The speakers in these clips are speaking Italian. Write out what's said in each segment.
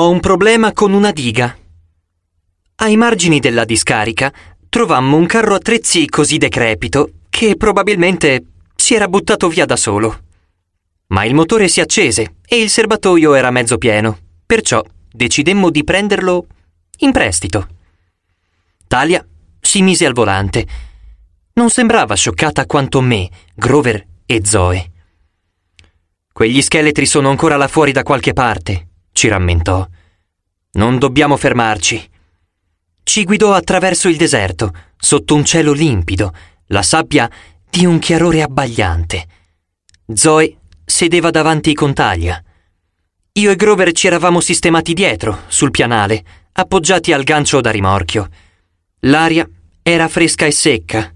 Ho un problema con una diga. Ai margini della discarica trovammo un carro attrezzi così decrepito che probabilmente si era buttato via da solo. Ma il motore si accese e il serbatoio era mezzo pieno, perciò decidemmo di prenderlo in prestito. Talia si mise al volante. Non sembrava scioccata quanto me, Grover e Zoe. Quegli scheletri sono ancora là fuori da qualche parte, ci rammentò. Non dobbiamo fermarci. Ci guidò attraverso il deserto, sotto un cielo limpido, la sabbia di un chiarore abbagliante. Zoe sedeva davanti Contaglia. Io e Grover ci eravamo sistemati dietro, sul pianale, appoggiati al gancio da rimorchio. L'aria era fresca e secca,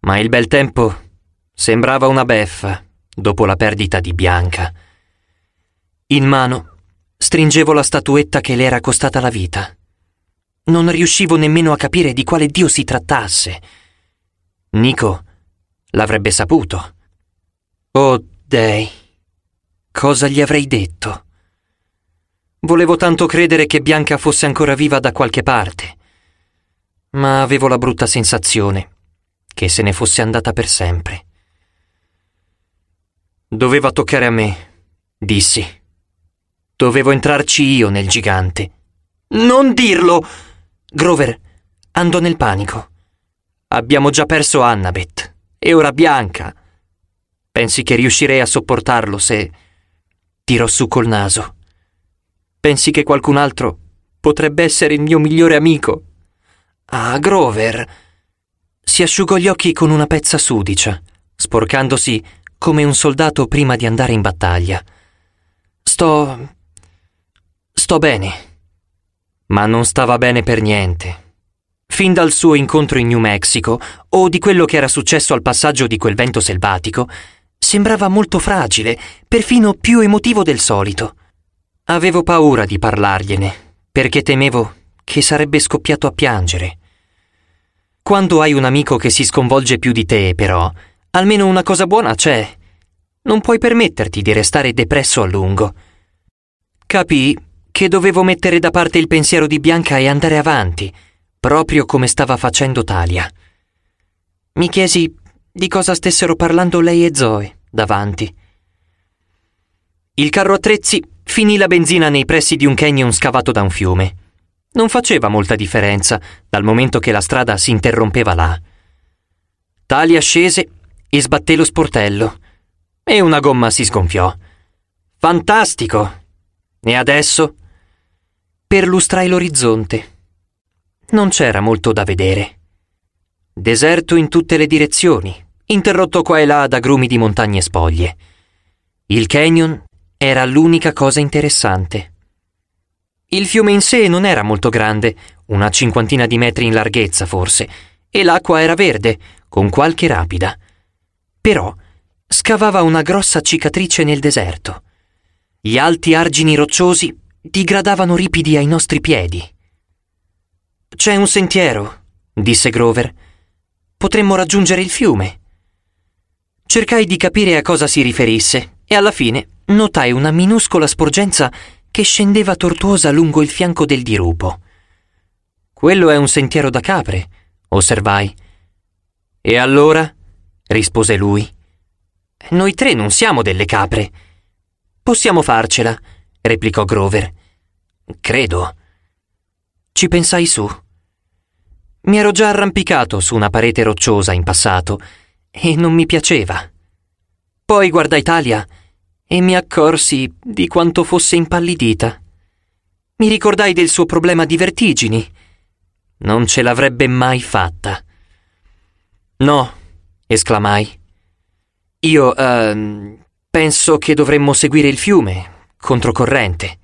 ma il bel tempo sembrava una beffa dopo la perdita di Bianca. In mano Stringevo la statuetta che le era costata la vita. Non riuscivo nemmeno a capire di quale Dio si trattasse. Nico l'avrebbe saputo. Oh dei, cosa gli avrei detto? Volevo tanto credere che Bianca fosse ancora viva da qualche parte, ma avevo la brutta sensazione che se ne fosse andata per sempre. Doveva toccare a me, dissi. Dovevo entrarci io nel gigante. Non dirlo! Grover andò nel panico. Abbiamo già perso Annabeth e ora Bianca. Pensi che riuscirei a sopportarlo se... tirò su col naso. Pensi che qualcun altro potrebbe essere il mio migliore amico? Ah, Grover! Si asciugò gli occhi con una pezza sudicia, sporcandosi come un soldato prima di andare in battaglia. Sto... Sto bene. Ma non stava bene per niente. Fin dal suo incontro in New Mexico, o di quello che era successo al passaggio di quel vento selvatico, sembrava molto fragile, perfino più emotivo del solito. Avevo paura di parlargliene, perché temevo che sarebbe scoppiato a piangere. Quando hai un amico che si sconvolge più di te, però, almeno una cosa buona c'è. Non puoi permetterti di restare depresso a lungo. Capì che dovevo mettere da parte il pensiero di Bianca e andare avanti, proprio come stava facendo Talia. Mi chiesi di cosa stessero parlando lei e Zoe davanti. Il carro attrezzi finì la benzina nei pressi di un canyon scavato da un fiume. Non faceva molta differenza dal momento che la strada si interrompeva là. Talia scese e sbatté lo sportello e una gomma si sgonfiò. Fantastico! E adesso? per lustrai l'orizzonte. Non c'era molto da vedere. Deserto in tutte le direzioni, interrotto qua e là da grumi di montagne spoglie. Il canyon era l'unica cosa interessante. Il fiume in sé non era molto grande, una cinquantina di metri in larghezza forse, e l'acqua era verde, con qualche rapida. Però scavava una grossa cicatrice nel deserto. Gli alti argini rocciosi digradavano ripidi ai nostri piedi. C'è un sentiero, disse Grover. Potremmo raggiungere il fiume. Cercai di capire a cosa si riferisse e alla fine notai una minuscola sporgenza che scendeva tortuosa lungo il fianco del dirupo. Quello è un sentiero da capre, osservai. E allora? rispose lui. Noi tre non siamo delle capre. Possiamo farcela, replicò Grover credo. Ci pensai su. Mi ero già arrampicato su una parete rocciosa in passato e non mi piaceva. Poi guardai Italia e mi accorsi di quanto fosse impallidita. Mi ricordai del suo problema di vertigini. Non ce l'avrebbe mai fatta. No, esclamai. Io eh, penso che dovremmo seguire il fiume, controcorrente.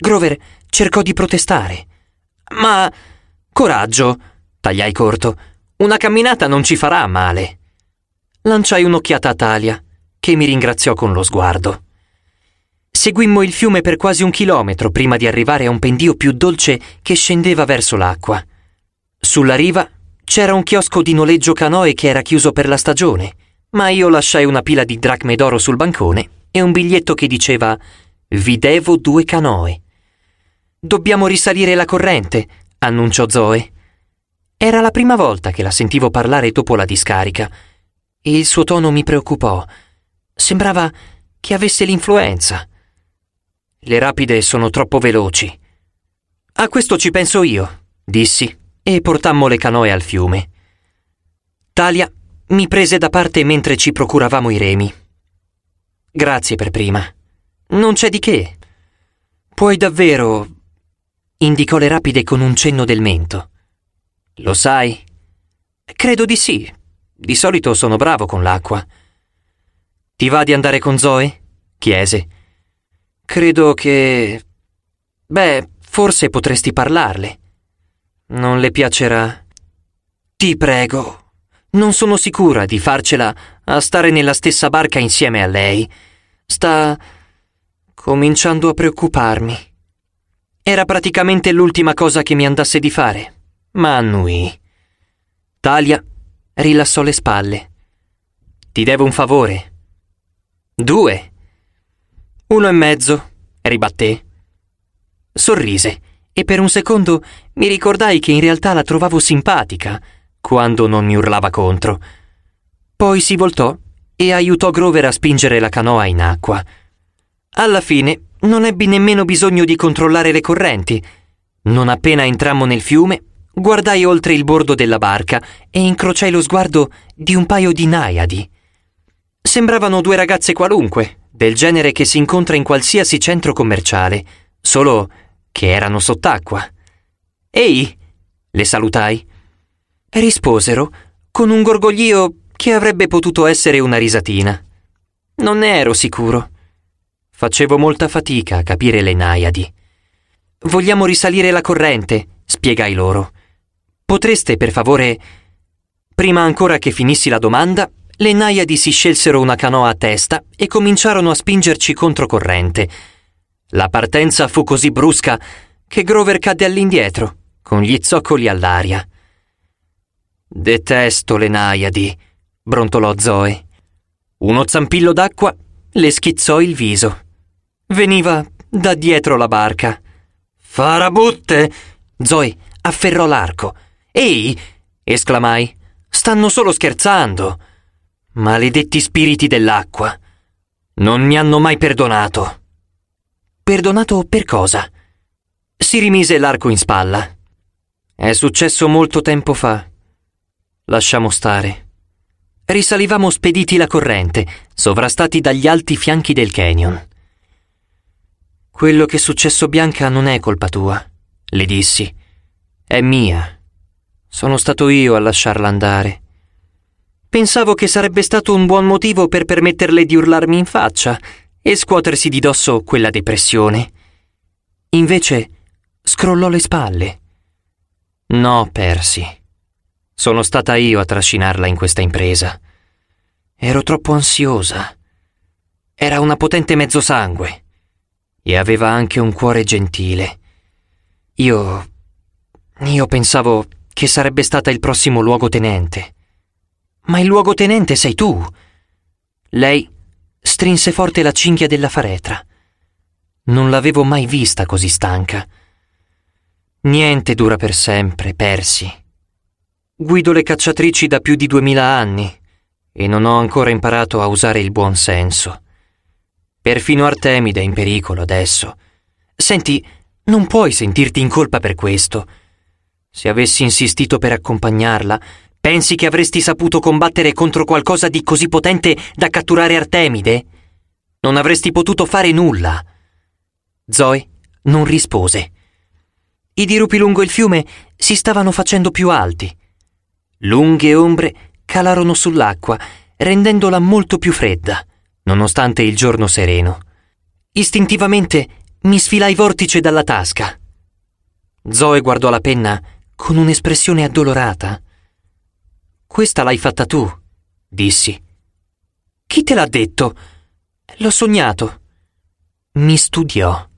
Grover cercò di protestare. Ma... coraggio, tagliai corto. Una camminata non ci farà male. Lanciai un'occhiata a Talia, che mi ringraziò con lo sguardo. Seguimmo il fiume per quasi un chilometro prima di arrivare a un pendio più dolce che scendeva verso l'acqua. Sulla riva c'era un chiosco di noleggio canoe che era chiuso per la stagione, ma io lasciai una pila di dracme d'oro sul bancone e un biglietto che diceva Vi devo due canoe. Dobbiamo risalire la corrente, annunciò Zoe. Era la prima volta che la sentivo parlare dopo la discarica e il suo tono mi preoccupò. Sembrava che avesse l'influenza. Le rapide sono troppo veloci. A questo ci penso io, dissi, e portammo le canoe al fiume. Talia mi prese da parte mentre ci procuravamo i remi. Grazie per prima. Non c'è di che. Puoi davvero indicò le rapide con un cenno del mento. Lo sai? Credo di sì. Di solito sono bravo con l'acqua. Ti va di andare con Zoe? chiese. Credo che... Beh, forse potresti parlarle. Non le piacerà. Ti prego. Non sono sicura di farcela a stare nella stessa barca insieme a lei. Sta cominciando a preoccuparmi. Era praticamente l'ultima cosa che mi andasse di fare. Ma annui. Talia rilassò le spalle. Ti devo un favore. Due. Uno e mezzo, ribatté. Sorrise e per un secondo mi ricordai che in realtà la trovavo simpatica quando non mi urlava contro. Poi si voltò e aiutò Grover a spingere la canoa in acqua. Alla fine non ebbi nemmeno bisogno di controllare le correnti. Non appena entrammo nel fiume, guardai oltre il bordo della barca e incrociai lo sguardo di un paio di naiadi. Sembravano due ragazze qualunque, del genere che si incontra in qualsiasi centro commerciale, solo che erano sott'acqua. Ehi, le salutai. risposero con un gorgoglio che avrebbe potuto essere una risatina. Non ne ero sicuro. Facevo molta fatica a capire le naiadi. Vogliamo risalire la corrente, spiegai loro. Potreste, per favore... Prima ancora che finissi la domanda, le naiadi si scelsero una canoa a testa e cominciarono a spingerci controcorrente. La partenza fu così brusca che Grover cadde all'indietro, con gli zoccoli all'aria. Detesto le naiadi, brontolò Zoe. Uno zampillo d'acqua le schizzò il viso. Veniva da dietro la barca. Farabutte! Zoe afferrò l'arco. Ehi! esclamai. Stanno solo scherzando. Maledetti spiriti dell'acqua. Non mi hanno mai perdonato. Perdonato per cosa? Si rimise l'arco in spalla. È successo molto tempo fa. Lasciamo stare. Risalivamo spediti la corrente, sovrastati dagli alti fianchi del canyon. Quello che è successo a Bianca non è colpa tua, le dissi. È mia. Sono stato io a lasciarla andare. Pensavo che sarebbe stato un buon motivo per permetterle di urlarmi in faccia e scuotersi di dosso quella depressione. Invece scrollò le spalle. No, Persi. Sono stata io a trascinarla in questa impresa. Ero troppo ansiosa. Era una potente mezzosangue e aveva anche un cuore gentile. Io... io pensavo che sarebbe stata il prossimo luogotenente. Ma il luogotenente sei tu! Lei strinse forte la cinghia della faretra. Non l'avevo mai vista così stanca. Niente dura per sempre, persi. Guido le cacciatrici da più di duemila anni e non ho ancora imparato a usare il buon senso. Perfino Artemide è in pericolo adesso. Senti, non puoi sentirti in colpa per questo. Se avessi insistito per accompagnarla, pensi che avresti saputo combattere contro qualcosa di così potente da catturare Artemide? Non avresti potuto fare nulla. Zoe non rispose. I dirupi lungo il fiume si stavano facendo più alti. Lunghe ombre calarono sull'acqua, rendendola molto più fredda nonostante il giorno sereno. Istintivamente mi sfilai vortice dalla tasca. Zoe guardò la penna con un'espressione addolorata. Questa l'hai fatta tu, dissi. Chi te l'ha detto? L'ho sognato. Mi studiò.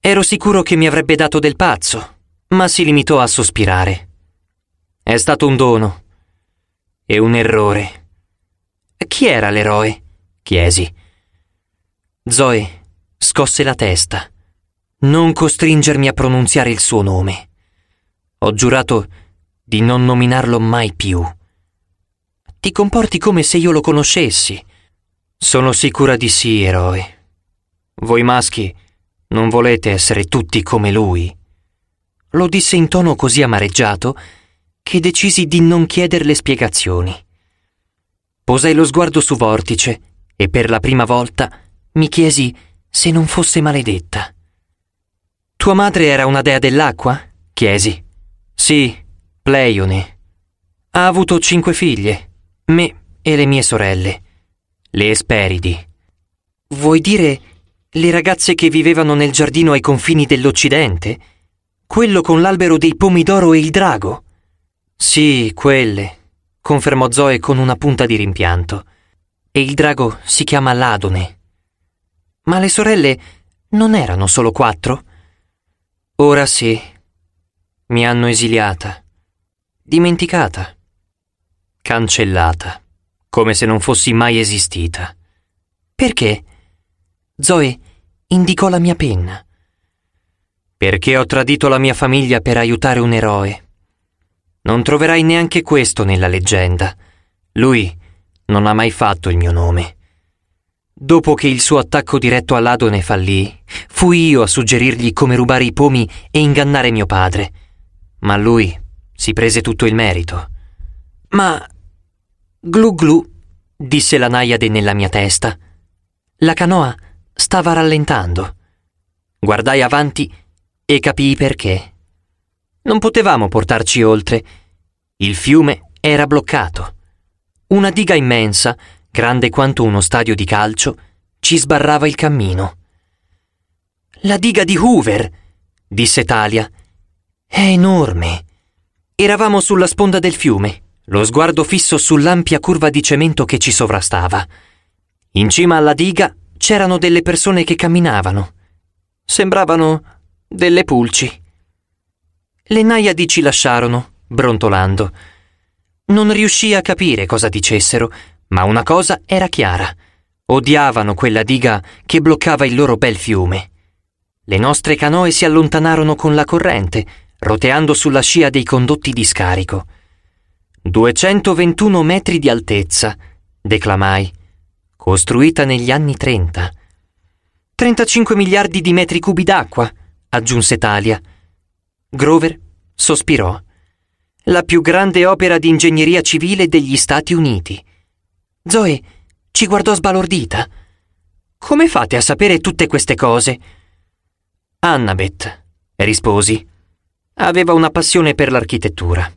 Ero sicuro che mi avrebbe dato del pazzo, ma si limitò a sospirare. È stato un dono. E un errore. Chi era l'eroe? chiesi. Zoe scosse la testa. Non costringermi a pronunziare il suo nome. Ho giurato di non nominarlo mai più. Ti comporti come se io lo conoscessi. Sono sicura di sì, eroe. Voi maschi non volete essere tutti come lui. Lo disse in tono così amareggiato che decisi di non chiederle spiegazioni. Posai lo sguardo su Vortice e per la prima volta mi chiesi se non fosse maledetta. Tua madre era una dea dell'acqua? chiesi. Sì, Pleione. Ha avuto cinque figlie, me e le mie sorelle, le Esperidi. Vuoi dire le ragazze che vivevano nel giardino ai confini dell'Occidente? Quello con l'albero dei pomidoro e il drago? Sì, quelle, confermò Zoe con una punta di rimpianto e il drago si chiama Ladone. Ma le sorelle non erano solo quattro? Ora sì, mi hanno esiliata, dimenticata, cancellata, come se non fossi mai esistita. Perché? Zoe indicò la mia penna. Perché ho tradito la mia famiglia per aiutare un eroe. Non troverai neanche questo nella leggenda. Lui non ha mai fatto il mio nome. Dopo che il suo attacco diretto all'Adone fallì, fui io a suggerirgli come rubare i pomi e ingannare mio padre, ma lui si prese tutto il merito. Ma... Glu glu, disse la naiade nella mia testa. La canoa stava rallentando. Guardai avanti e capii perché. Non potevamo portarci oltre. Il fiume era bloccato. Una diga immensa, grande quanto uno stadio di calcio, ci sbarrava il cammino. La diga di Hoover, disse Talia. È enorme. Eravamo sulla sponda del fiume, lo sguardo fisso sull'ampia curva di cemento che ci sovrastava. In cima alla diga c'erano delle persone che camminavano. Sembravano delle pulci. Le naiadi ci lasciarono, brontolando. Non riuscì a capire cosa dicessero, ma una cosa era chiara. Odiavano quella diga che bloccava il loro bel fiume. Le nostre canoe si allontanarono con la corrente, roteando sulla scia dei condotti di scarico. 221 metri di altezza, declamai, costruita negli anni 30. 35 miliardi di metri cubi d'acqua, aggiunse Talia. Grover sospirò la più grande opera di ingegneria civile degli Stati Uniti. Zoe ci guardò sbalordita. Come fate a sapere tutte queste cose? Annabeth, risposi, aveva una passione per l'architettura.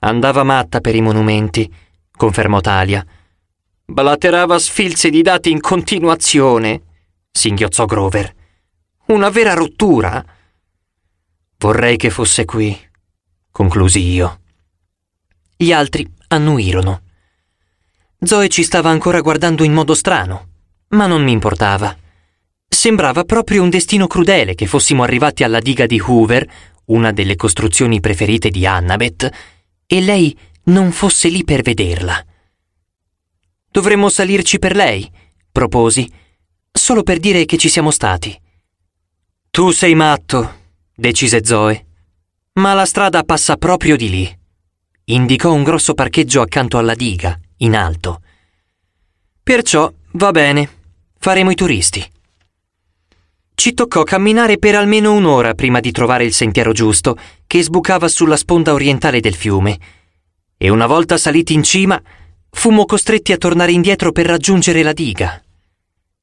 Andava matta per i monumenti, confermò Talia. Balaterava sfilze di dati in continuazione, singhiozzò Grover. Una vera rottura. Vorrei che fosse qui, conclusi io. Gli altri annuirono. Zoe ci stava ancora guardando in modo strano, ma non mi importava. Sembrava proprio un destino crudele che fossimo arrivati alla diga di Hoover, una delle costruzioni preferite di Annabeth, e lei non fosse lì per vederla. Dovremmo salirci per lei, proposi, solo per dire che ci siamo stati. Tu sei matto, decise Zoe. Ma la strada passa proprio di lì. Indicò un grosso parcheggio accanto alla diga, in alto. Perciò va bene, faremo i turisti. Ci toccò camminare per almeno un'ora prima di trovare il sentiero giusto, che sbucava sulla sponda orientale del fiume. E una volta saliti in cima, fummo costretti a tornare indietro per raggiungere la diga.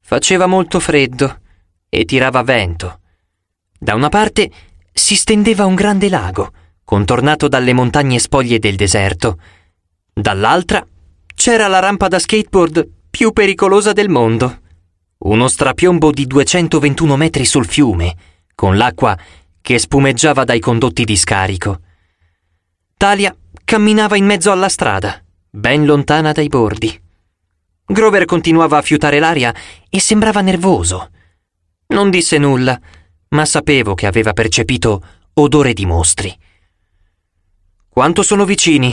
Faceva molto freddo e tirava vento. Da una parte si stendeva un grande lago, contornato dalle montagne spoglie del deserto. Dall'altra c'era la rampa da skateboard più pericolosa del mondo. Uno strapiombo di 221 metri sul fiume, con l'acqua che spumeggiava dai condotti di scarico. Talia camminava in mezzo alla strada, ben lontana dai bordi. Grover continuava a fiutare l'aria e sembrava nervoso. Non disse nulla ma sapevo che aveva percepito odore di mostri. Quanto sono vicini?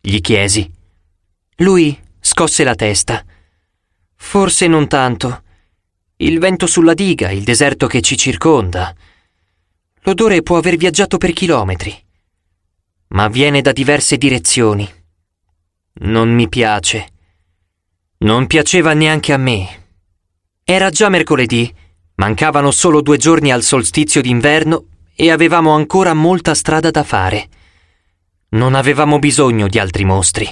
gli chiesi. Lui scosse la testa. Forse non tanto. Il vento sulla diga, il deserto che ci circonda. L'odore può aver viaggiato per chilometri, ma viene da diverse direzioni. Non mi piace. Non piaceva neanche a me. Era già mercoledì Mancavano solo due giorni al solstizio d'inverno e avevamo ancora molta strada da fare. Non avevamo bisogno di altri mostri.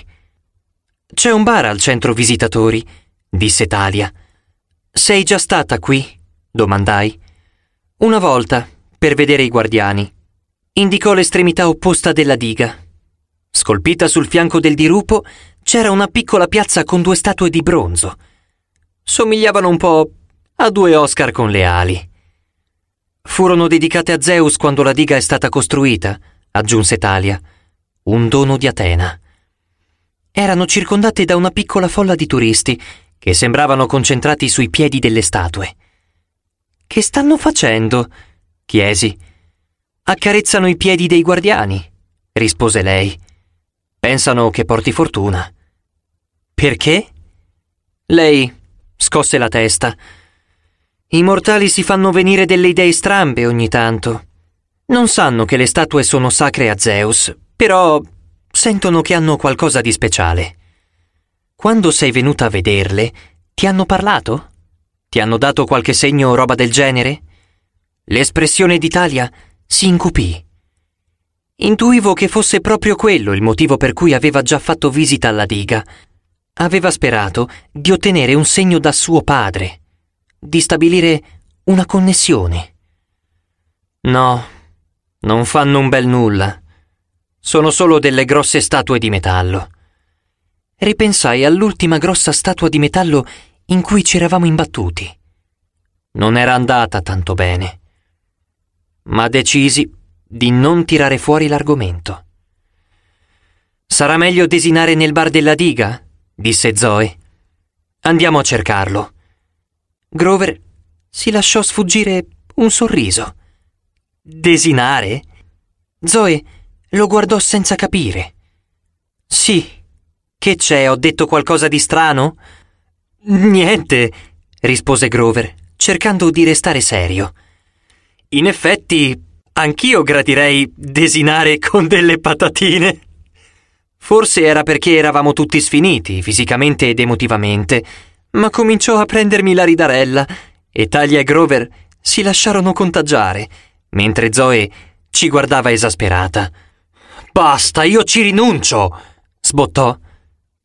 C'è un bar al centro visitatori, disse Talia. Sei già stata qui? domandai. Una volta, per vedere i guardiani. Indicò l'estremità opposta della diga. Scolpita sul fianco del dirupo c'era una piccola piazza con due statue di bronzo. Somigliavano un po' ha due Oscar con le ali. Furono dedicate a Zeus quando la diga è stata costruita, aggiunse Talia, un dono di Atena. Erano circondate da una piccola folla di turisti che sembravano concentrati sui piedi delle statue. Che stanno facendo? chiesi. Accarezzano i piedi dei guardiani, rispose lei. Pensano che porti fortuna. Perché? Lei scosse la testa. I mortali si fanno venire delle idee strambe ogni tanto. Non sanno che le statue sono sacre a Zeus, però sentono che hanno qualcosa di speciale. Quando sei venuta a vederle, ti hanno parlato? Ti hanno dato qualche segno o roba del genere? L'espressione d'Italia si incupì. Intuivo che fosse proprio quello il motivo per cui aveva già fatto visita alla diga. Aveva sperato di ottenere un segno da suo padre di stabilire una connessione. No, non fanno un bel nulla. Sono solo delle grosse statue di metallo. Ripensai all'ultima grossa statua di metallo in cui ci eravamo imbattuti. Non era andata tanto bene. Ma decisi di non tirare fuori l'argomento. Sarà meglio desinare nel bar della diga? disse Zoe. Andiamo a cercarlo. Grover si lasciò sfuggire un sorriso. Desinare? Zoe lo guardò senza capire. Sì. Che c'è? Ho detto qualcosa di strano? Niente, rispose Grover, cercando di restare serio. In effetti, anch'io gradirei desinare con delle patatine. Forse era perché eravamo tutti sfiniti, fisicamente ed emotivamente, ma cominciò a prendermi la ridarella e Talia e Grover si lasciarono contagiare, mentre Zoe ci guardava esasperata. Basta, io ci rinuncio! sbottò,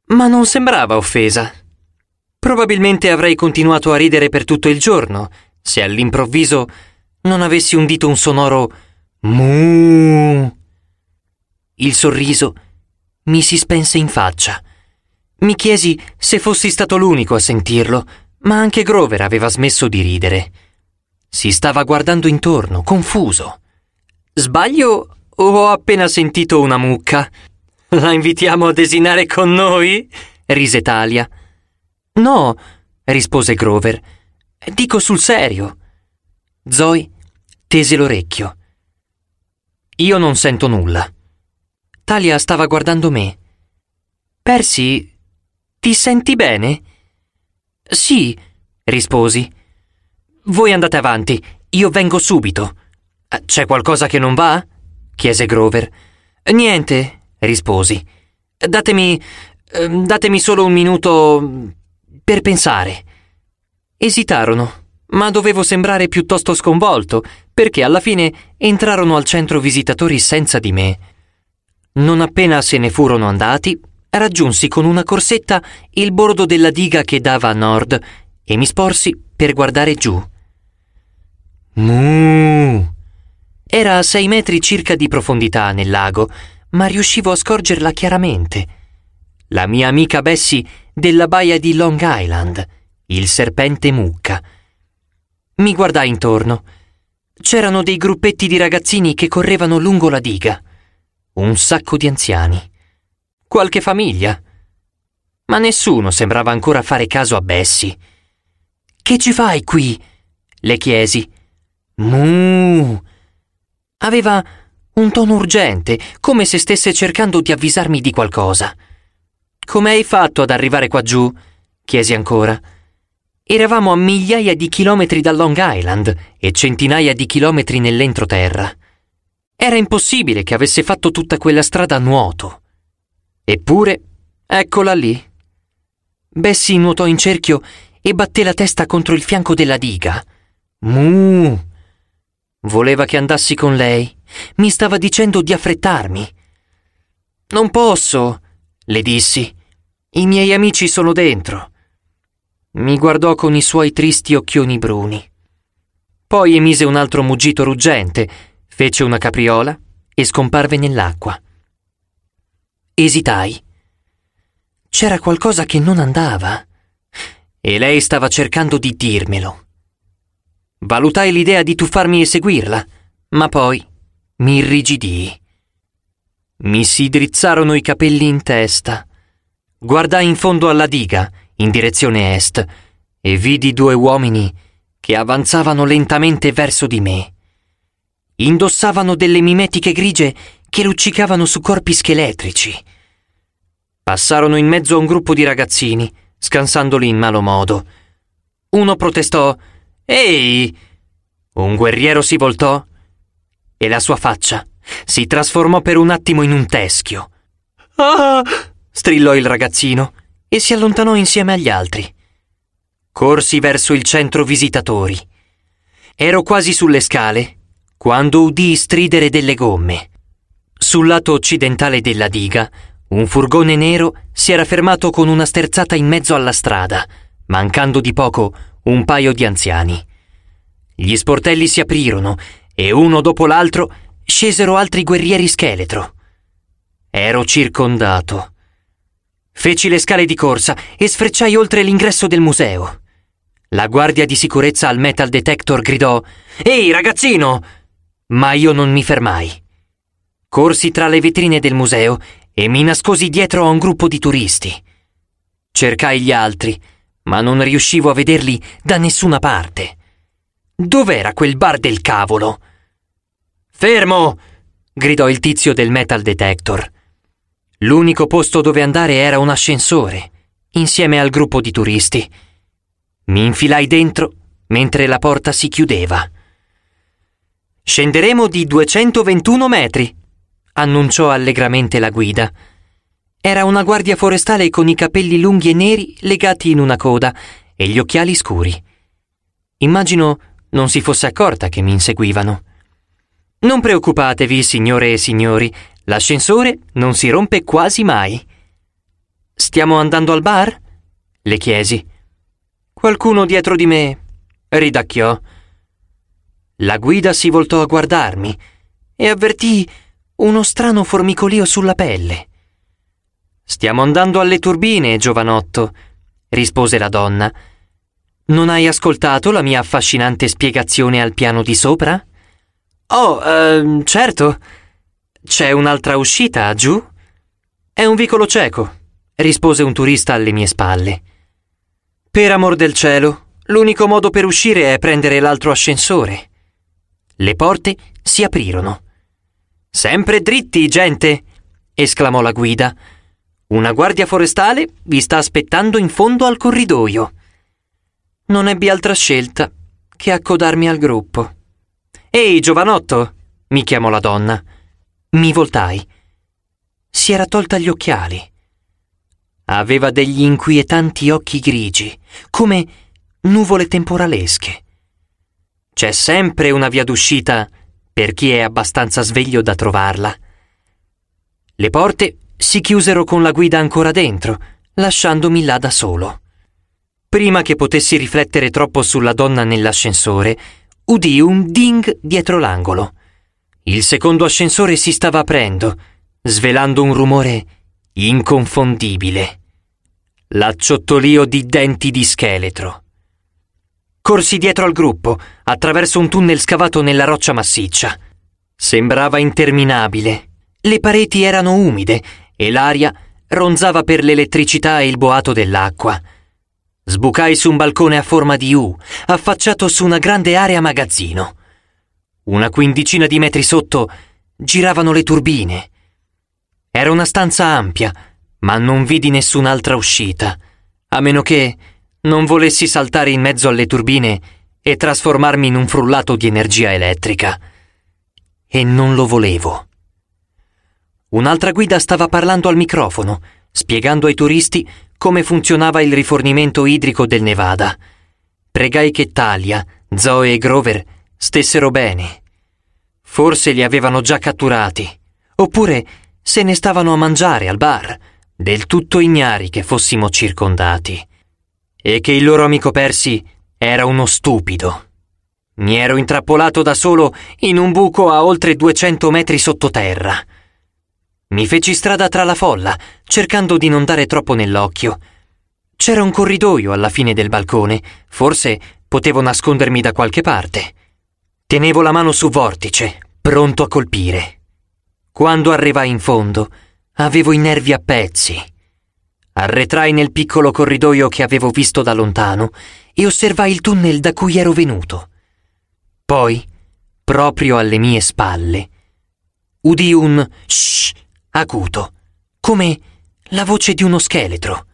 ma non sembrava offesa. Probabilmente avrei continuato a ridere per tutto il giorno se all'improvviso non avessi undito un sonoro mu. Il sorriso mi si spense in faccia mi chiesi se fossi stato l'unico a sentirlo, ma anche Grover aveva smesso di ridere. Si stava guardando intorno, confuso. Sbaglio o ho appena sentito una mucca? La invitiamo a desinare con noi? rise Talia. No, rispose Grover. Dico sul serio. Zoe tese l'orecchio. Io non sento nulla. Talia stava guardando me. Percy ti senti bene? Sì, risposi. Voi andate avanti, io vengo subito. C'è qualcosa che non va? chiese Grover. Niente, risposi. Datemi. Ehm, datemi solo un minuto. Mm, per pensare. Esitarono, ma dovevo sembrare piuttosto sconvolto, perché alla fine entrarono al centro visitatori senza di me. Non appena se ne furono andati, raggiunsi con una corsetta il bordo della diga che dava a nord e mi sporsi per guardare giù. Muuu! Era a sei metri circa di profondità nel lago, ma riuscivo a scorgerla chiaramente. La mia amica Bessie della baia di Long Island, il serpente mucca. Mi guardai intorno. C'erano dei gruppetti di ragazzini che correvano lungo la diga. Un sacco di anziani qualche famiglia. Ma nessuno sembrava ancora fare caso a Bessie. Che ci fai qui? le chiesi. Mu. Aveva un tono urgente, come se stesse cercando di avvisarmi di qualcosa. Come hai fatto ad arrivare qua giù? chiesi ancora. Eravamo a migliaia di chilometri da Long Island e centinaia di chilometri nell'entroterra. Era impossibile che avesse fatto tutta quella strada a nuoto. Eppure, eccola lì. Bessie nuotò in cerchio e batté la testa contro il fianco della diga. Mu! Voleva che andassi con lei. Mi stava dicendo di affrettarmi. Non posso, le dissi. I miei amici sono dentro. Mi guardò con i suoi tristi occhioni bruni. Poi emise un altro muggito ruggente, fece una capriola e scomparve nell'acqua. Esitai. C'era qualcosa che non andava. E lei stava cercando di dirmelo. Valutai l'idea di tuffarmi e seguirla, ma poi mi irrigidii. Mi si drizzarono i capelli in testa. Guardai in fondo alla diga, in direzione est, e vidi due uomini che avanzavano lentamente verso di me. Indossavano delle mimetiche grigie che luccicavano su corpi scheletrici. Passarono in mezzo a un gruppo di ragazzini, scansandoli in malo modo. Uno protestò Ehi! Un guerriero si voltò e la sua faccia si trasformò per un attimo in un teschio. Ah! strillò il ragazzino e si allontanò insieme agli altri. Corsi verso il centro visitatori. Ero quasi sulle scale quando udii stridere delle gomme. Sul lato occidentale della diga, un furgone nero si era fermato con una sterzata in mezzo alla strada, mancando di poco un paio di anziani. Gli sportelli si aprirono e uno dopo l'altro scesero altri guerrieri scheletro. Ero circondato. Feci le scale di corsa e sfrecciai oltre l'ingresso del museo. La guardia di sicurezza al metal detector gridò Ehi ragazzino! Ma io non mi fermai corsi tra le vetrine del museo e mi nascosi dietro a un gruppo di turisti. Cercai gli altri, ma non riuscivo a vederli da nessuna parte. Dov'era quel bar del cavolo? Fermo! gridò il tizio del metal detector. L'unico posto dove andare era un ascensore, insieme al gruppo di turisti. Mi infilai dentro mentre la porta si chiudeva. Scenderemo di 221 metri, annunciò allegramente la guida. Era una guardia forestale con i capelli lunghi e neri legati in una coda e gli occhiali scuri. Immagino non si fosse accorta che mi inseguivano. Non preoccupatevi, signore e signori, l'ascensore non si rompe quasi mai. Stiamo andando al bar? le chiesi. Qualcuno dietro di me ridacchiò. La guida si voltò a guardarmi e avvertì uno strano formicolio sulla pelle. Stiamo andando alle turbine, giovanotto, rispose la donna. Non hai ascoltato la mia affascinante spiegazione al piano di sopra? Oh, ehm, certo. C'è un'altra uscita giù? È un vicolo cieco, rispose un turista alle mie spalle. Per amor del cielo, l'unico modo per uscire è prendere l'altro ascensore. Le porte si aprirono. Sempre dritti, gente! esclamò la guida. Una guardia forestale vi sta aspettando in fondo al corridoio. Non ebbi altra scelta che accodarmi al gruppo. Ehi, giovanotto! mi chiamò la donna. Mi voltai. Si era tolta gli occhiali. Aveva degli inquietanti occhi grigi, come nuvole temporalesche. C'è sempre una via d'uscita, per chi è abbastanza sveglio da trovarla. Le porte si chiusero con la guida ancora dentro, lasciandomi là da solo. Prima che potessi riflettere troppo sulla donna nell'ascensore, udì un ding dietro l'angolo. Il secondo ascensore si stava aprendo, svelando un rumore inconfondibile. L'acciottolio di denti di scheletro corsi dietro al gruppo, attraverso un tunnel scavato nella roccia massiccia. Sembrava interminabile. Le pareti erano umide e l'aria ronzava per l'elettricità e il boato dell'acqua. Sbucai su un balcone a forma di U, affacciato su una grande area magazzino. Una quindicina di metri sotto giravano le turbine. Era una stanza ampia, ma non vidi nessun'altra uscita, a meno che non volessi saltare in mezzo alle turbine e trasformarmi in un frullato di energia elettrica. E non lo volevo. Un'altra guida stava parlando al microfono, spiegando ai turisti come funzionava il rifornimento idrico del Nevada. Pregai che Talia, Zoe e Grover stessero bene. Forse li avevano già catturati, oppure se ne stavano a mangiare al bar, del tutto ignari che fossimo circondati e che il loro amico Percy era uno stupido. Mi ero intrappolato da solo in un buco a oltre 200 metri sottoterra. Mi feci strada tra la folla, cercando di non dare troppo nell'occhio. C'era un corridoio alla fine del balcone, forse potevo nascondermi da qualche parte. Tenevo la mano su vortice, pronto a colpire. Quando arrivai in fondo, avevo i nervi a pezzi. Arretrai nel piccolo corridoio che avevo visto da lontano e osservai il tunnel da cui ero venuto. Poi, proprio alle mie spalle, udì un shh acuto, come la voce di uno scheletro.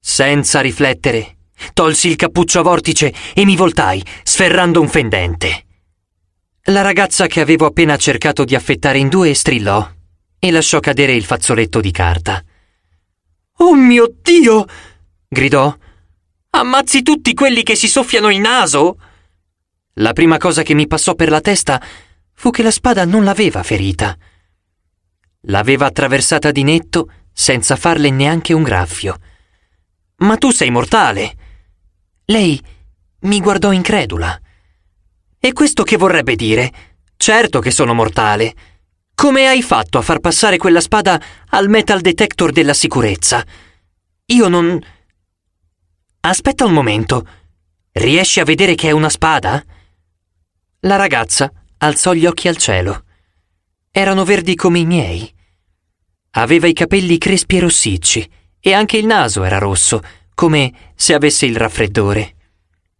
Senza riflettere, tolsi il cappuccio a vortice e mi voltai, sferrando un fendente. La ragazza che avevo appena cercato di affettare in due strillò e lasciò cadere il fazzoletto di carta. Oh mio Dio! gridò. Ammazzi tutti quelli che si soffiano il naso! La prima cosa che mi passò per la testa fu che la spada non l'aveva ferita. L'aveva attraversata di netto senza farle neanche un graffio. Ma tu sei mortale! Lei mi guardò incredula. E questo che vorrebbe dire? Certo che sono mortale. Come hai fatto a far passare quella spada al metal detector della sicurezza? Io non... Aspetta un momento. Riesci a vedere che è una spada? La ragazza alzò gli occhi al cielo. Erano verdi come i miei. Aveva i capelli crespi e rossicci, e anche il naso era rosso, come se avesse il raffreddore.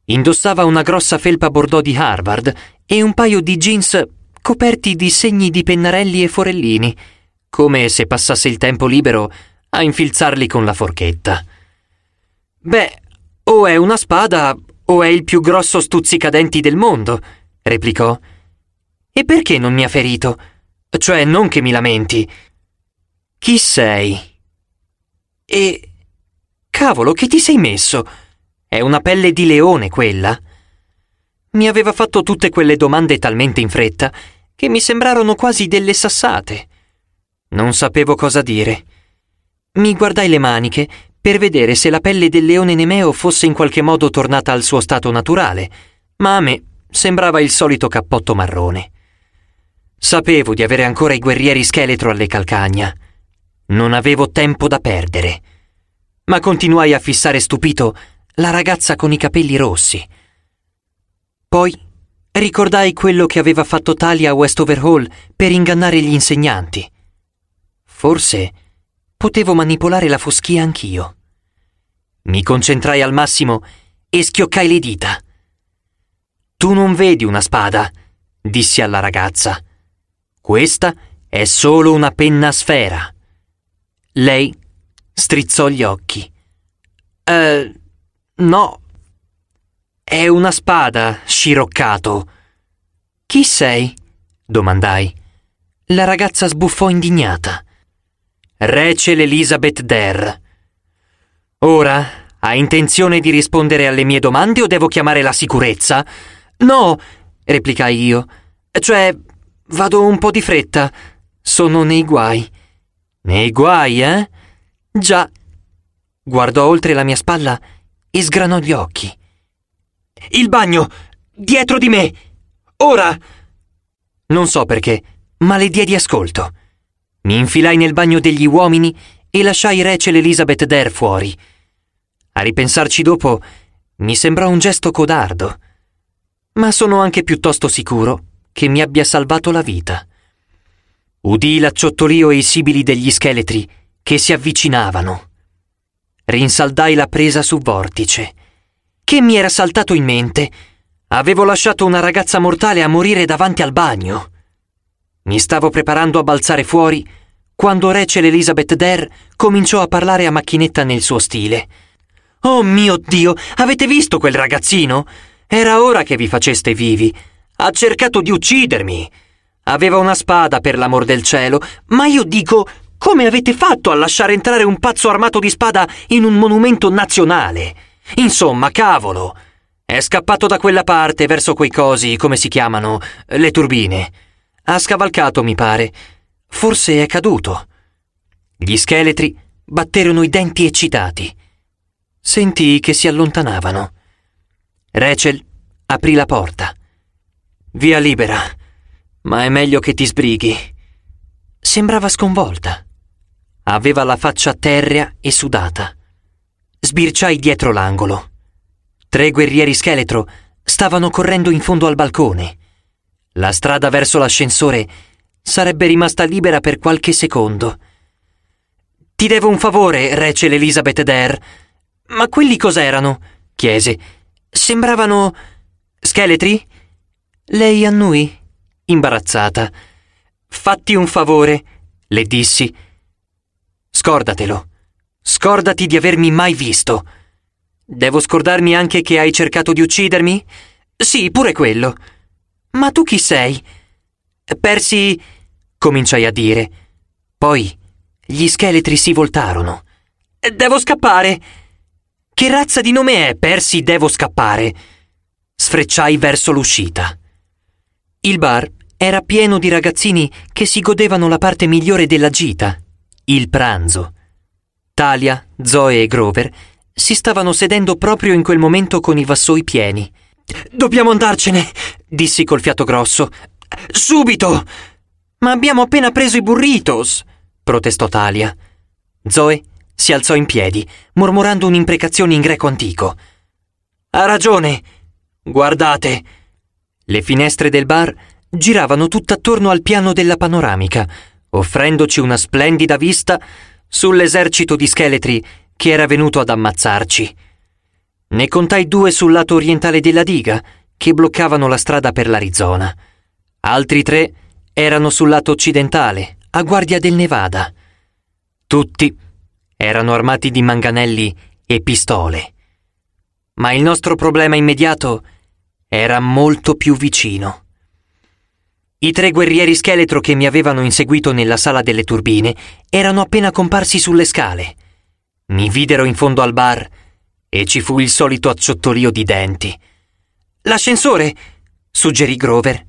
Indossava una grossa felpa bordeaux di Harvard e un paio di jeans coperti di segni di pennarelli e forellini, come se passasse il tempo libero a infilzarli con la forchetta. Beh, o è una spada o è il più grosso stuzzicadenti del mondo, replicò. E perché non mi ha ferito? Cioè, non che mi lamenti. Chi sei? E... Cavolo, che ti sei messo? È una pelle di leone quella? Mi aveva fatto tutte quelle domande talmente in fretta che mi sembrarono quasi delle sassate. Non sapevo cosa dire. Mi guardai le maniche per vedere se la pelle del leone Nemeo fosse in qualche modo tornata al suo stato naturale, ma a me sembrava il solito cappotto marrone. Sapevo di avere ancora i guerrieri scheletro alle calcagna. Non avevo tempo da perdere. Ma continuai a fissare stupito la ragazza con i capelli rossi poi ricordai quello che aveva fatto Talia a Westover Hall per ingannare gli insegnanti. Forse potevo manipolare la foschia anch'io. Mi concentrai al massimo e schioccai le dita. Tu non vedi una spada, dissi alla ragazza. Questa è solo una penna a sfera. Lei strizzò gli occhi. Eh, no, è una spada, sciroccato. Chi sei? domandai. La ragazza sbuffò indignata. Rachel Elizabeth Dare. Ora, hai intenzione di rispondere alle mie domande o devo chiamare la sicurezza? No, replicai io. Cioè, vado un po' di fretta. Sono nei guai. Nei guai, eh? Già. Guardò oltre la mia spalla e sgranò gli occhi. Il bagno! Dietro di me! Ora! Non so perché, ma le diedi ascolto. Mi infilai nel bagno degli uomini e lasciai Rachel Elizabeth Dare fuori. A ripensarci dopo, mi sembrò un gesto codardo, ma sono anche piuttosto sicuro che mi abbia salvato la vita. Udii l'acciottolio e i sibili degli scheletri che si avvicinavano. Rinsaldai la presa su vortice. Che mi era saltato in mente? Avevo lasciato una ragazza mortale a morire davanti al bagno. Mi stavo preparando a balzare fuori quando Rachel Elizabeth Dare cominciò a parlare a macchinetta nel suo stile. Oh mio Dio, avete visto quel ragazzino? Era ora che vi faceste vivi. Ha cercato di uccidermi. Aveva una spada, per l'amor del cielo, ma io dico, come avete fatto a lasciare entrare un pazzo armato di spada in un monumento nazionale? Insomma, cavolo! È scappato da quella parte, verso quei cosi, come si chiamano, le turbine. Ha scavalcato, mi pare. Forse è caduto. Gli scheletri batterono i denti eccitati. Sentì che si allontanavano. Rachel aprì la porta. Via libera, ma è meglio che ti sbrighi. Sembrava sconvolta. Aveva la faccia terrea e sudata. Sbirciai dietro l'angolo. Tre guerrieri scheletro stavano correndo in fondo al balcone. La strada verso l'ascensore sarebbe rimasta libera per qualche secondo. Ti devo un favore, Rachel Elizabeth Dare. Ma quelli cos'erano? chiese. Sembravano. scheletri? Lei annui, imbarazzata. Fatti un favore, le dissi. Scordatelo. Scordati di avermi mai visto. Devo scordarmi anche che hai cercato di uccidermi? Sì, pure quello. Ma tu chi sei? Persi. cominciai a dire. Poi gli scheletri si voltarono. Devo scappare! Che razza di nome è, Persi? Devo scappare! Sfrecciai verso l'uscita. Il bar era pieno di ragazzini che si godevano la parte migliore della gita, il pranzo. Talia, Zoe e Grover si stavano sedendo proprio in quel momento con i vassoi pieni. Dobbiamo andarcene, dissi col fiato grosso. Subito! Ma abbiamo appena preso i burritos, protestò Talia. Zoe si alzò in piedi, mormorando un'imprecazione in greco antico. Ha ragione! Guardate! Le finestre del bar giravano tutt'attorno al piano della panoramica, offrendoci una splendida vista sull'esercito di scheletri che era venuto ad ammazzarci. Ne contai due sul lato orientale della diga, che bloccavano la strada per l'Arizona. Altri tre erano sul lato occidentale, a guardia del Nevada. Tutti erano armati di manganelli e pistole. Ma il nostro problema immediato era molto più vicino. I tre guerrieri scheletro che mi avevano inseguito nella sala delle turbine erano appena comparsi sulle scale. Mi videro in fondo al bar e ci fu il solito acciottolio di denti. L'ascensore! suggerì Grover.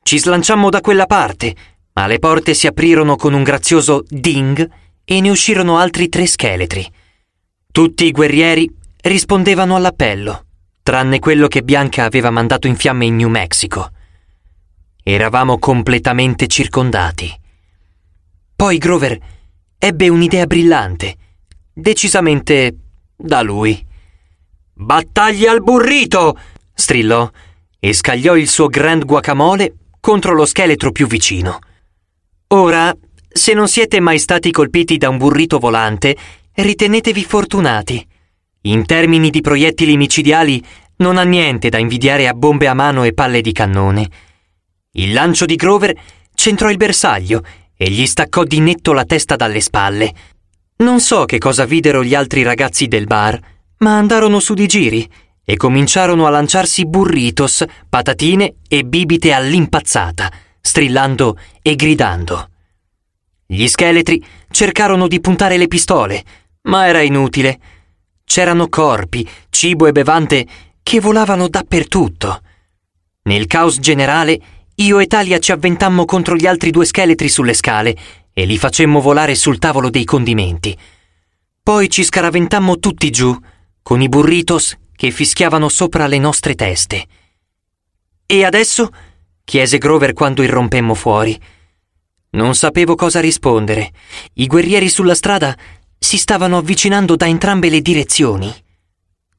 Ci slanciammo da quella parte, ma le porte si aprirono con un grazioso ding e ne uscirono altri tre scheletri. Tutti i guerrieri rispondevano all'appello, tranne quello che Bianca aveva mandato in fiamme in New Mexico. Eravamo completamente circondati. Poi Grover ebbe un'idea brillante, decisamente da lui. Battaglia al burrito! strillò e scagliò il suo grand guacamole contro lo scheletro più vicino. Ora, se non siete mai stati colpiti da un burrito volante, ritenetevi fortunati. In termini di proiettili micidiali, non ha niente da invidiare a bombe a mano e palle di cannone. Il lancio di Grover centrò il bersaglio e gli staccò di netto la testa dalle spalle. Non so che cosa videro gli altri ragazzi del bar, ma andarono su di giri e cominciarono a lanciarsi burritos, patatine e bibite all'impazzata, strillando e gridando. Gli scheletri cercarono di puntare le pistole, ma era inutile. C'erano corpi, cibo e bevande che volavano dappertutto. Nel caos generale io e Talia ci avventammo contro gli altri due scheletri sulle scale e li facemmo volare sul tavolo dei condimenti. Poi ci scaraventammo tutti giù, con i burritos che fischiavano sopra le nostre teste. E adesso? chiese Grover quando irrompemmo fuori. Non sapevo cosa rispondere. I guerrieri sulla strada si stavano avvicinando da entrambe le direzioni.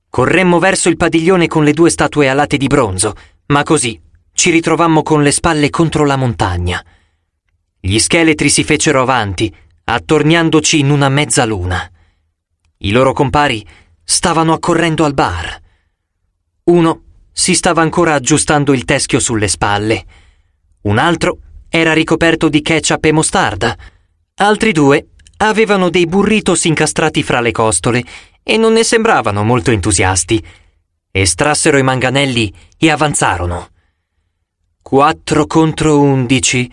Corremmo verso il padiglione con le due statue alate di bronzo, ma così, ci ritrovammo con le spalle contro la montagna. Gli scheletri si fecero avanti, attorniandoci in una mezzaluna. I loro compari stavano accorrendo al bar. Uno si stava ancora aggiustando il teschio sulle spalle, un altro era ricoperto di ketchup e mostarda, altri due avevano dei burritos incastrati fra le costole e non ne sembravano molto entusiasti. Estrassero i manganelli e avanzarono. Quattro contro undici,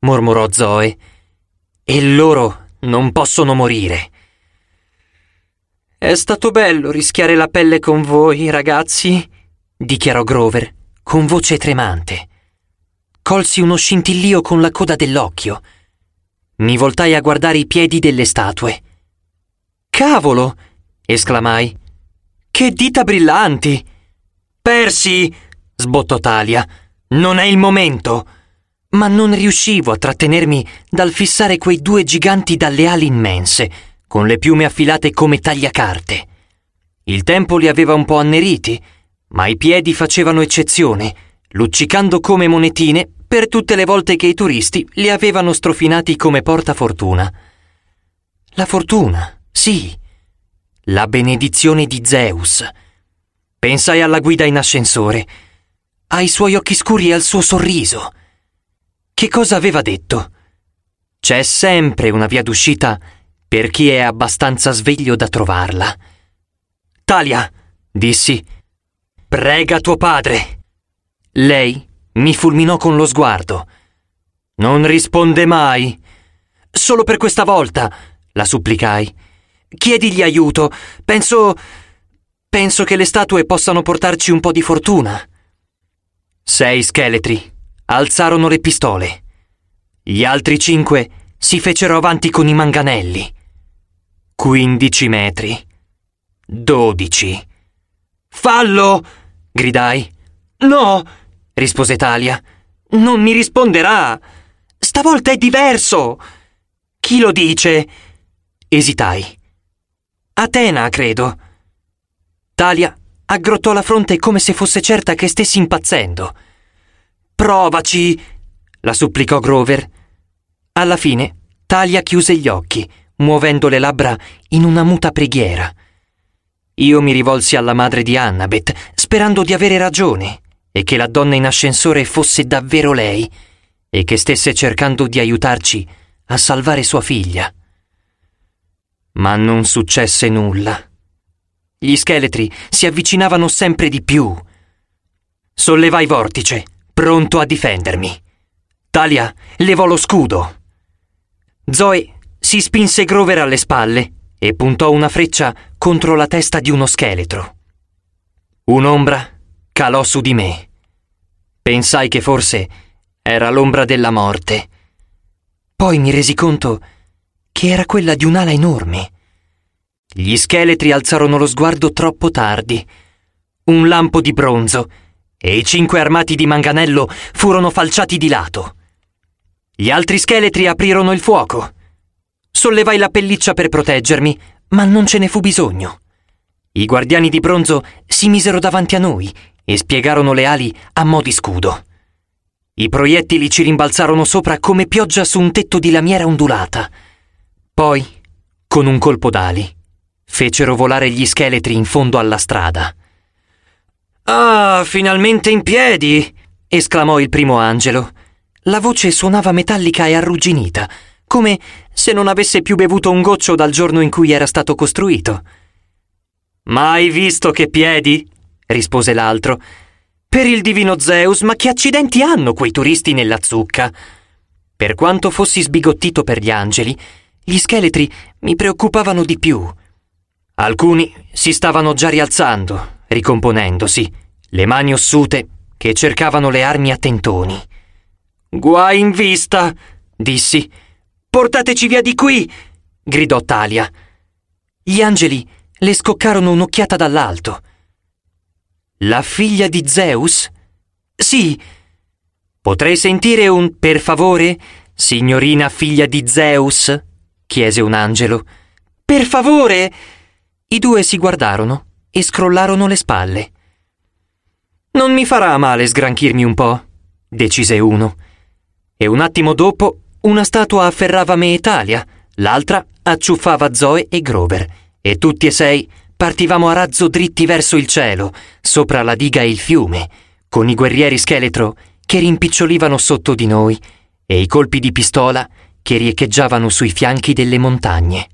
mormorò Zoe. E loro non possono morire. È stato bello rischiare la pelle con voi, ragazzi, dichiarò Grover, con voce tremante. Colsi uno scintillio con la coda dell'occhio. Mi voltai a guardare i piedi delle statue. Cavolo! esclamai. Che dita brillanti! Persi! sbottò Talia. Non è il momento! Ma non riuscivo a trattenermi dal fissare quei due giganti dalle ali immense, con le piume affilate come tagliacarte. Il tempo li aveva un po' anneriti, ma i piedi facevano eccezione, luccicando come monetine per tutte le volte che i turisti li avevano strofinati come portafortuna. La fortuna, sì. La benedizione di Zeus. Pensai alla guida in ascensore ai suoi occhi scuri e al suo sorriso. Che cosa aveva detto? C'è sempre una via d'uscita per chi è abbastanza sveglio da trovarla. Talia, dissi, prega tuo padre. Lei mi fulminò con lo sguardo. Non risponde mai. Solo per questa volta, la supplicai. Chiedigli aiuto. Penso... penso che le statue possano portarci un po' di fortuna. Sei scheletri alzarono le pistole. Gli altri cinque si fecero avanti con i manganelli. Quindici metri. Dodici. Fallo! gridai. No! rispose Talia. Non mi risponderà! Stavolta è diverso! Chi lo dice? Esitai. Atena, credo. Talia aggrottò la fronte come se fosse certa che stessi impazzendo. Provaci! la supplicò Grover. Alla fine, Talia chiuse gli occhi, muovendo le labbra in una muta preghiera. Io mi rivolsi alla madre di Annabeth, sperando di avere ragione e che la donna in ascensore fosse davvero lei e che stesse cercando di aiutarci a salvare sua figlia. Ma non successe nulla. Gli scheletri si avvicinavano sempre di più. Sollevai vortice, pronto a difendermi. Talia levò lo scudo. Zoe si spinse Grover alle spalle e puntò una freccia contro la testa di uno scheletro. Un'ombra calò su di me. Pensai che forse era l'ombra della morte. Poi mi resi conto che era quella di un'ala enorme gli scheletri alzarono lo sguardo troppo tardi. Un lampo di bronzo e i cinque armati di manganello furono falciati di lato. Gli altri scheletri aprirono il fuoco. Sollevai la pelliccia per proteggermi, ma non ce ne fu bisogno. I guardiani di bronzo si misero davanti a noi e spiegarono le ali a mo' di scudo. I proiettili ci rimbalzarono sopra come pioggia su un tetto di lamiera ondulata. Poi, con un colpo d'ali, Fecero volare gli scheletri in fondo alla strada. Ah, finalmente in piedi! esclamò il primo angelo. La voce suonava metallica e arrugginita, come se non avesse più bevuto un goccio dal giorno in cui era stato costruito. Mai visto che piedi? rispose l'altro. Per il divino Zeus, ma che accidenti hanno quei turisti nella zucca? Per quanto fossi sbigottito per gli angeli, gli scheletri mi preoccupavano di più. Alcuni si stavano già rialzando, ricomponendosi, le mani ossute che cercavano le armi a tentoni. Guai in vista! dissi. Portateci via di qui! gridò Talia. Gli angeli le scoccarono un'occhiata dall'alto. La figlia di Zeus? Sì. Potrei sentire un per favore, signorina figlia di Zeus? chiese un angelo. Per favore! I due si guardarono e scrollarono le spalle. Non mi farà male sgranchirmi un po', decise uno. E un attimo dopo una statua afferrava me e Talia, l'altra acciuffava Zoe e Grover, e tutti e sei partivamo a razzo dritti verso il cielo, sopra la diga e il fiume, con i guerrieri scheletro che rimpicciolivano sotto di noi e i colpi di pistola che riecheggiavano sui fianchi delle montagne.